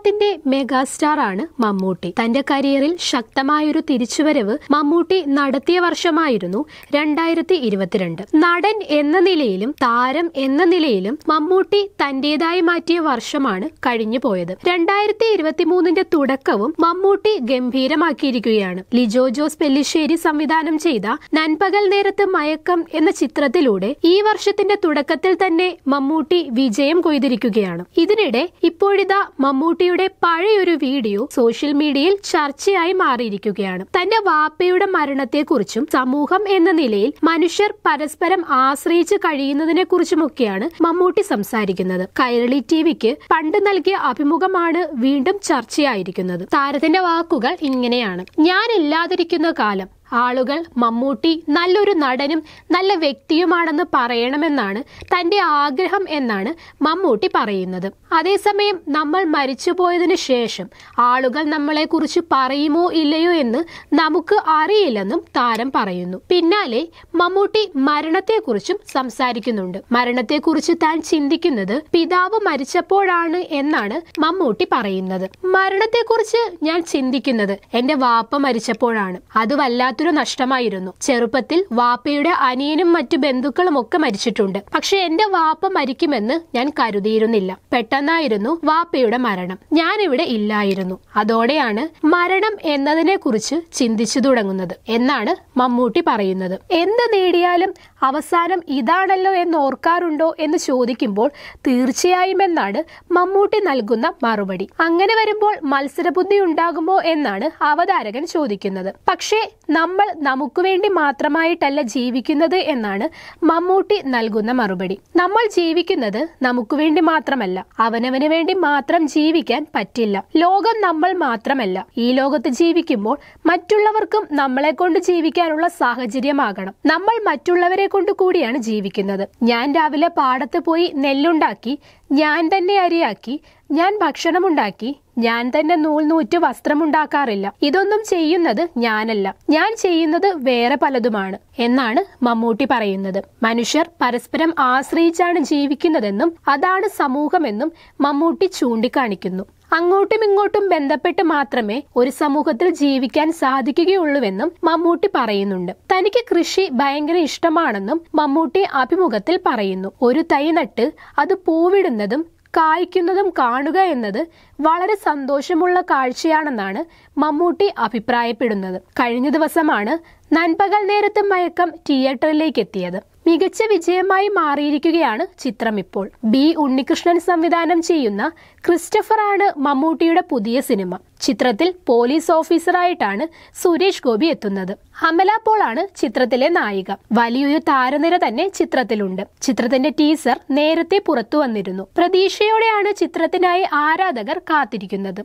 മലയാളത്തിന്റെ മെഗാസ്റ്റാർ ആണ് മമ്മൂട്ടി തന്റെ കരിയറിൽ ശക്തമായൊരു തിരിച്ചുവരവ് മമ്മൂട്ടി നടത്തിയ വർഷമായിരുന്നു രണ്ടായിരത്തി ഇരുപത്തിരണ്ട് നടൻ എന്ന നിലയിലും താരം എന്ന നിലയിലും മമ്മൂട്ടി തന്റേതായി മാറ്റിയ വർഷമാണ് കഴിഞ്ഞു പോയത് രണ്ടായിരത്തി ഇരുപത്തി മൂന്നിന്റെ തുടക്കവും മമ്മൂട്ടി ഗംഭീരമാക്കിയിരിക്കുകയാണ് ലിജോ ജോസ് പെല്ലിശ്ശേരി സംവിധാനം ചെയ്ത നൻപകൽ നേരത്ത് മയക്കം എന്ന ചിത്രത്തിലൂടെ ഈ വർഷത്തിന്റെ തുടക്കത്തിൽ തന്നെ മമ്മൂട്ടി വിജയം കൊയ്തിരിക്കുകയാണ് ഇതിനിടെ ഇപ്പോഴിതാ മമ്മൂട്ടി വാപ്പയുടെ പഴയൊരു വീഡിയോ സോഷ്യൽ മീഡിയയിൽ ചർച്ചയായി മാറിയിരിക്കുകയാണ് തന്റെ വാപ്പയുടെ മരണത്തെക്കുറിച്ചും സമൂഹം എന്ന നിലയിൽ മനുഷ്യർ പരസ്പരം ആശ്രയിച്ച് കഴിയുന്നതിനെ കുറിച്ചുമൊക്കെയാണ് മമ്മൂട്ടി സംസാരിക്കുന്നത് കൈരളി ടിവിക്ക് പണ്ട് നൽകിയ അഭിമുഖമാണ് വീണ്ടും ചർച്ചയായിരിക്കുന്നത് താരത്തിന്റെ വാക്കുകൾ ഇങ്ങനെയാണ് ഞാൻ ഇല്ലാതിരിക്കുന്ന കാലം ആളുകൾ മമ്മൂട്ടി നല്ലൊരു നടനും നല്ല വ്യക്തിയുമാണെന്ന് പറയണമെന്നാണ് തന്റെ ആഗ്രഹം എന്നാണ് മമ്മൂട്ടി പറയുന്നത് അതേസമയം നമ്മൾ മരിച്ചുപോയതിനു ശേഷം ആളുകൾ നമ്മളെക്കുറിച്ച് പറയുമോ ഇല്ലയോ എന്ന് നമുക്ക് അറിയില്ലെന്നും താരം പറയുന്നു പിന്നാലെ മമ്മൂട്ടി മരണത്തെക്കുറിച്ചും സംസാരിക്കുന്നുണ്ട് മരണത്തെക്കുറിച്ച് താൻ ചിന്തിക്കുന്നത് പിതാവ് മരിച്ചപ്പോഴാണ് എന്നാണ് മമ്മൂട്ടി പറയുന്നത് മരണത്തെക്കുറിച്ച് ഞാൻ ചിന്തിക്കുന്നത് എന്റെ വാപ്പ മരിച്ചപ്പോഴാണ് അത് വല്ലാത്ത കുടുംബത്തിനു നഷ്ടമായിരുന്നു ചെറുപ്പത്തിൽ വാപ്പയുടെ അനിയനും മറ്റു ബന്ധുക്കളും ഒക്കെ മരിച്ചിട്ടുണ്ട് പക്ഷെ എന്റെ വാപ്പ മരിക്കുമെന്ന് ഞാൻ കരുതിയിരുന്നില്ല പെട്ടെന്നായിരുന്നു വാപ്പയുടെ മരണം ഞാനിവിടെ ഇല്ലായിരുന്നു അതോടെയാണ് മരണം എന്നതിനെ കുറിച്ച് ചിന്തിച്ചു തുടങ്ങുന്നത് എന്നാണ് മമ്മൂട്ടി പറയുന്നത് എന്ത് നേടിയാലും അവസാനം ഇതാണല്ലോ എന്ന് ഓർക്കാറുണ്ടോ എന്ന് ചോദിക്കുമ്പോൾ തീർച്ചയായും എന്നാണ് മമ്മൂട്ടി നൽകുന്ന മറുപടി അങ്ങനെ വരുമ്പോൾ മത്സരബുദ്ധി ഉണ്ടാകുമോ എന്നാണ് അവതാരകൻ ചോദിക്കുന്നത് പക്ഷേ നമ്മൾ നമ്മൾ നമുക്ക് വേണ്ടി മാത്രമായിട്ടല്ല ജീവിക്കുന്നത് എന്നാണ് മമ്മൂട്ടി നൽകുന്ന മറുപടി നമ്മൾ ജീവിക്കുന്നത് നമുക്ക് വേണ്ടി മാത്രമല്ല അവനവന് വേണ്ടി മാത്രം ജീവിക്കാൻ പറ്റില്ല ലോകം നമ്മൾ മാത്രമല്ല ഈ ലോകത്ത് ജീവിക്കുമ്പോൾ മറ്റുള്ളവർക്കും നമ്മളെ കൊണ്ട് ജീവിക്കാനുള്ള സാഹചര്യമാകണം നമ്മൾ മറ്റുള്ളവരെ കൊണ്ട് കൂടിയാണ് ജീവിക്കുന്നത് ഞാൻ രാവിലെ പാടത്ത് പോയി നെല്ലുണ്ടാക്കി ഞാൻ തന്നെ അരിയാക്കി ഞാൻ ഭക്ഷണമുണ്ടാക്കി ഞാൻ തന്നെ നൂൽ നൂറ്റ് വസ്ത്രമുണ്ടാക്കാറില്ല ഇതൊന്നും ചെയ്യുന്നത് ഞാനല്ല ഞാൻ ചെയ്യുന്നത് വേറെ പലതുമാണ് എന്നാണ് മമ്മൂട്ടി പറയുന്നത് മനുഷ്യർ പരസ്പരം ആശ്രയിച്ചാണ് ജീവിക്കുന്നതെന്നും അതാണ് സമൂഹമെന്നും മമ്മൂട്ടി ചൂണ്ടിക്കാണിക്കുന്നു അങ്ങോട്ടും ഇങ്ങോട്ടും ബന്ധപ്പെട്ട് മാത്രമേ ഒരു സമൂഹത്തിൽ ജീവിക്കാൻ സാധിക്കുകയുള്ളൂവെന്നും മമ്മൂട്ടി പറയുന്നുണ്ട് തനിക്ക് കൃഷി ഭയങ്കര ഇഷ്ടമാണെന്നും മമ്മൂട്ടി അഭിമുഖത്തിൽ പറയുന്നു ഒരു തൈ നട്ട് അത് പൂവിടുന്നതും കായ്ക്കുന്നതും കാണുക എന്നത് വളരെ സന്തോഷമുള്ള കാഴ്ചയാണെന്നാണ് മമ്മൂട്ടി അഭിപ്രായപ്പെടുന്നത് കഴിഞ്ഞ ദിവസമാണ് നൻപകൽ നേരത്തും മയക്കം തിയേറ്ററിലേക്ക് എത്തിയത് മികച്ച വിജയമായി മാറിയിരിക്കുകയാണ് ചിത്രം ഇപ്പോൾ ബി ഉണ്ണികൃഷ്ണൻ സംവിധാനം ചെയ്യുന്ന ക്രിസ്റ്റഫർ ആണ് മമ്മൂട്ടിയുടെ പുതിയ സിനിമ ചിത്രത്തിൽ പോലീസ് ഓഫീസറായിട്ടാണ് സുരേഷ് ഗോപി എത്തുന്നത് അമല പോളാണ് ചിത്രത്തിലെ നായിക വലിയൊരു താരനിര തന്നെ ചിത്രത്തിലുണ്ട് ചിത്രത്തിന്റെ ടീസർ നേരത്തെ പുറത്തു വന്നിരുന്നു പ്രതീക്ഷയോടെയാണ് ചിത്രത്തിനായി ആരാധകർ കാത്തിരിക്കുന്നത്